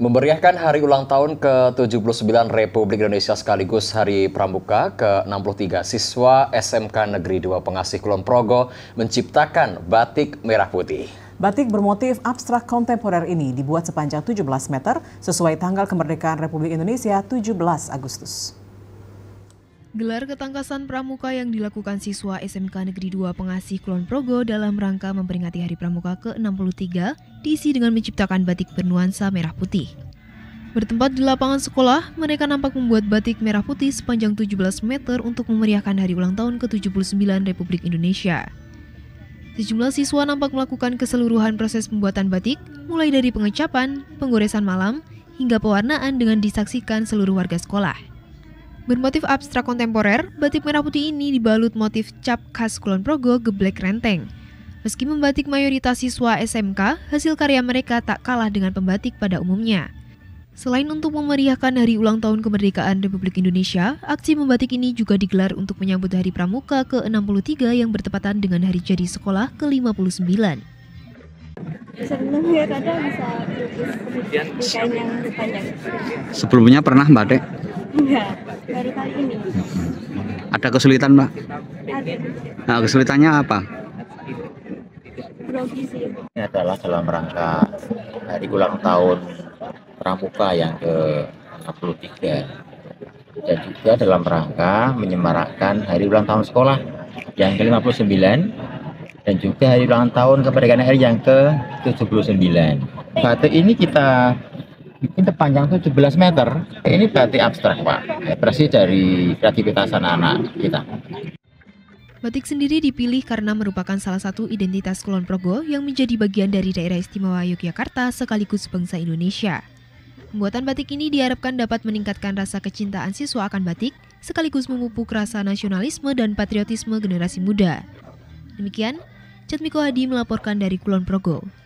Memeriahkan hari ulang tahun ke-79 Republik Indonesia sekaligus Hari Pramuka ke-63 siswa SMK Negeri 2 Pengasih Kulon Progo menciptakan batik merah putih. Batik bermotif abstrak kontemporer ini dibuat sepanjang 17 meter sesuai tanggal kemerdekaan Republik Indonesia 17 Agustus. Gelar ketangkasan pramuka yang dilakukan siswa SMK Negeri 2 Pengasih Kulon Progo dalam rangka memperingati Hari Pramuka ke-63 diisi dengan menciptakan batik bernuansa merah putih. Bertempat di lapangan sekolah, mereka nampak membuat batik merah putih sepanjang 17 meter untuk memeriahkan hari ulang tahun ke-79 Republik Indonesia. Sejumlah siswa nampak melakukan keseluruhan proses pembuatan batik, mulai dari pengecapan, penggoresan malam, hingga pewarnaan dengan disaksikan seluruh warga sekolah. Bermotif abstrak kontemporer, batik merah putih ini dibalut motif cap khas Kulon Progo geblek renteng. Meski membatik mayoritas siswa SMK, hasil karya mereka tak kalah dengan pembatik pada umumnya. Selain untuk memeriahkan hari ulang tahun kemerdekaan Republik Indonesia, aksi membatik ini juga digelar untuk menyambut Hari Pramuka ke-63 yang bertepatan dengan hari jadi sekolah ke-59. Sebelumnya pernah Mbak Enggak. Iya baru kali ini. Ada kesulitan, Mbak? Ada. Nah, kesulitannya apa? Ini adalah dalam rangka hari ulang tahun Pramuka yang ke-63 dan juga dalam rangka menyemarakkan hari ulang tahun sekolah yang ke-59 dan juga hari ulang tahun kemerdekaan RI yang ke-79. Batik ini kita ini terpanjang 17 meter. Ini batik abstrak, Pak. Ekspresi dari kreativitas anak-anak kita. Batik sendiri dipilih karena merupakan salah satu identitas Kulon Progo yang menjadi bagian dari daerah istimewa Yogyakarta sekaligus bangsa Indonesia. Pembuatan batik ini diharapkan dapat meningkatkan rasa kecintaan siswa akan batik, sekaligus memupuk rasa nasionalisme dan patriotisme generasi muda. Demikian, Cat Miko Hadi melaporkan dari Kulon Progo.